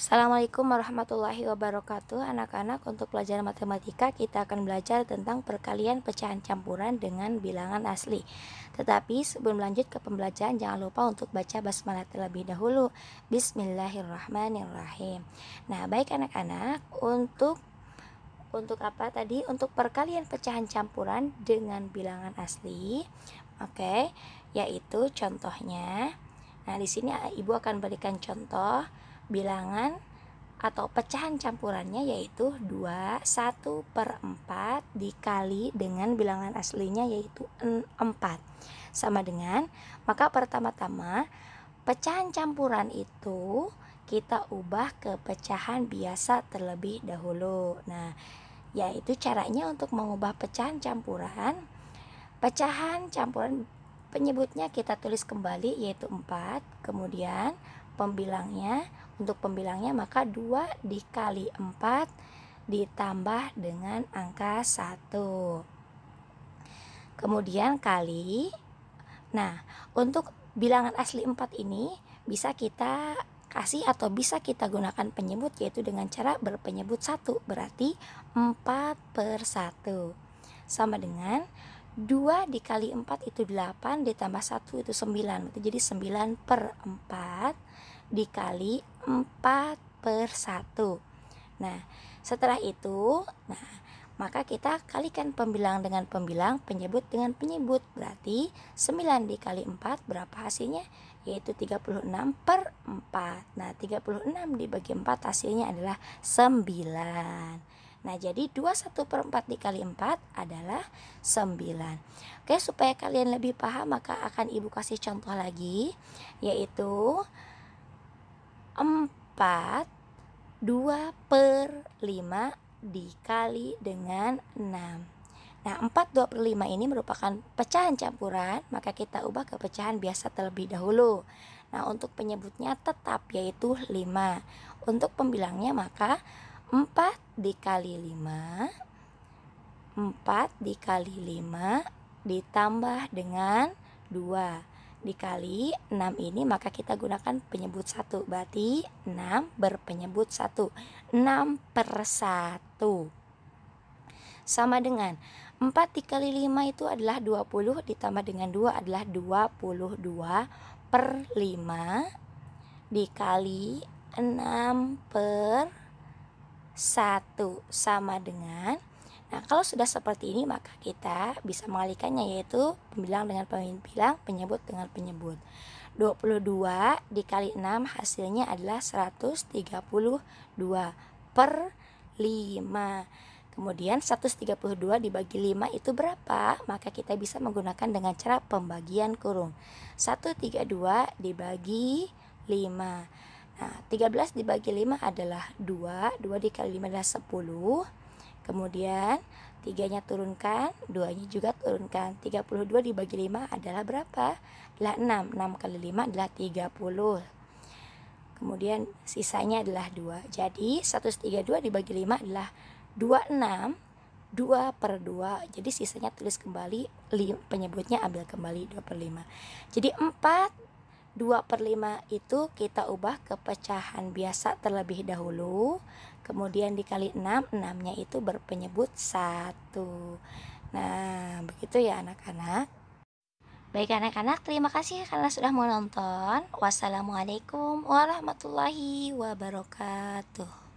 Assalamualaikum warahmatullahi wabarakatuh Anak-anak untuk pelajaran matematika kita akan belajar tentang perkalian pecahan campuran dengan bilangan asli Tetapi sebelum lanjut ke pembelajaran jangan lupa untuk baca basmalah terlebih dahulu Bismillahirrahmanirrahim Nah baik anak-anak untuk untuk apa tadi? Untuk perkalian pecahan campuran dengan bilangan asli Oke, okay? yaitu contohnya Nah di sini ibu akan berikan contoh bilangan atau pecahan campurannya yaitu 2 1 per 4 dikali dengan bilangan aslinya yaitu 4 sama dengan maka pertama-tama pecahan campuran itu kita ubah ke pecahan biasa terlebih dahulu nah yaitu caranya untuk mengubah pecahan campuran pecahan campuran penyebutnya kita tulis kembali yaitu 4 kemudian pembilangnya untuk pembilangnya maka 2 dikali 4 ditambah dengan angka 1 kemudian kali nah untuk bilangan asli 4 ini bisa kita kasih atau bisa kita gunakan penyebut yaitu dengan cara berpenyebut 1 berarti 4 per 1 sama dengan 2 dikali 4 itu 8 ditambah 1 itu 9 jadi 9 per 4 dikali 4 per 1 nah setelah itu nah maka kita kalikan pembilang dengan pembilang penyebut dengan penyebut berarti 9 dikali 4 berapa hasilnya yaitu 36 per 4 nah 36 dibagi 4 hasilnya adalah 9 Nah jadi 21 per 4 dikali 4 adalah 9 Oke supaya kalian lebih paham maka akan ibu kasih contoh lagi Yaitu 4 2 per 5 dikali dengan 6 Nah, 4, 2 per 5 ini merupakan pecahan campuran, maka kita ubah ke pecahan biasa terlebih dahulu. Nah, untuk penyebutnya tetap yaitu 5. Untuk pembilangnya maka 4 dikali 5 4 dikali 5 ditambah dengan 2 dikali 6 ini maka kita gunakan penyebut 1 berarti 6 berpenyebut 1 6 per 1 sama dengan 4 dikali 5 itu adalah 20 ditambah dengan 2 adalah 22 per 5 dikali 6 per 1 1 sama dengan Nah, kalau sudah seperti ini maka kita bisa mengalihkannya yaitu pembilang dengan pembilang, penyebut dengan penyebut. 22 dikali 6 hasilnya adalah 132 per 5. Kemudian 132 dibagi 5 itu berapa? Maka kita bisa menggunakan dengan cara pembagian kurung. 132 dibagi 5. Nah, 13 dibagi 5 adalah 2, 2 dikali 5 adalah 10. Kemudian 3-nya turunkan, 2-nya juga turunkan. 32 dibagi 5 adalah berapa? Adalah 6. 6 kali 5 adalah 30. Kemudian sisanya adalah 2. Jadi 132 dibagi 5 adalah 26 2 per 2 Jadi sisanya tulis kembali Penyebutnya ambil kembali 2 per 5 Jadi 4 2 per 5 itu kita ubah ke pecahan biasa terlebih dahulu kemudian dikali 6 6 nya itu berpenyebut 1 nah begitu ya anak-anak baik anak-anak terima kasih ya karena sudah menonton wassalamualaikum warahmatullahi wabarakatuh